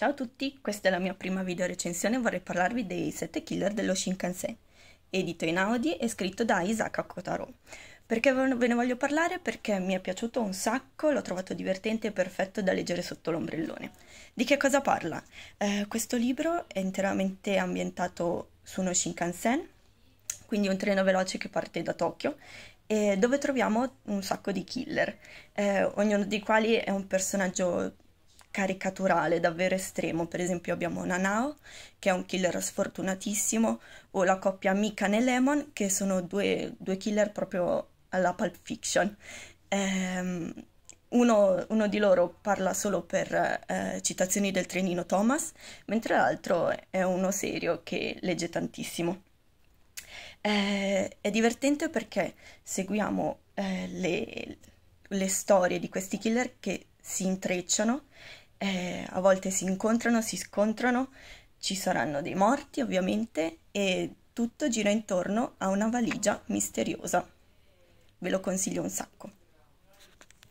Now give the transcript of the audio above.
Ciao a tutti, questa è la mia prima video recensione e vorrei parlarvi dei 7 killer dello Shinkansen, edito in Audi e scritto da Isaka Kotaro. Perché ve ne voglio parlare? Perché mi è piaciuto un sacco, l'ho trovato divertente e perfetto da leggere sotto l'ombrellone. Di che cosa parla? Eh, questo libro è interamente ambientato su uno Shinkansen, quindi un treno veloce che parte da Tokyo e dove troviamo un sacco di killer, eh, ognuno dei quali è un personaggio caricaturale, davvero estremo. Per esempio abbiamo Nanao, che è un killer sfortunatissimo, o la coppia Mika e Lemon, che sono due, due killer proprio alla Pulp Fiction. Ehm, uno, uno, di loro parla solo per eh, citazioni del trenino Thomas, mentre l'altro è uno serio che legge tantissimo. Eh, è divertente perché seguiamo eh, le, le storie di questi killer che si intrecciano eh, a volte si incontrano, si scontrano, ci saranno dei morti ovviamente e tutto gira intorno a una valigia misteriosa. Ve lo consiglio un sacco.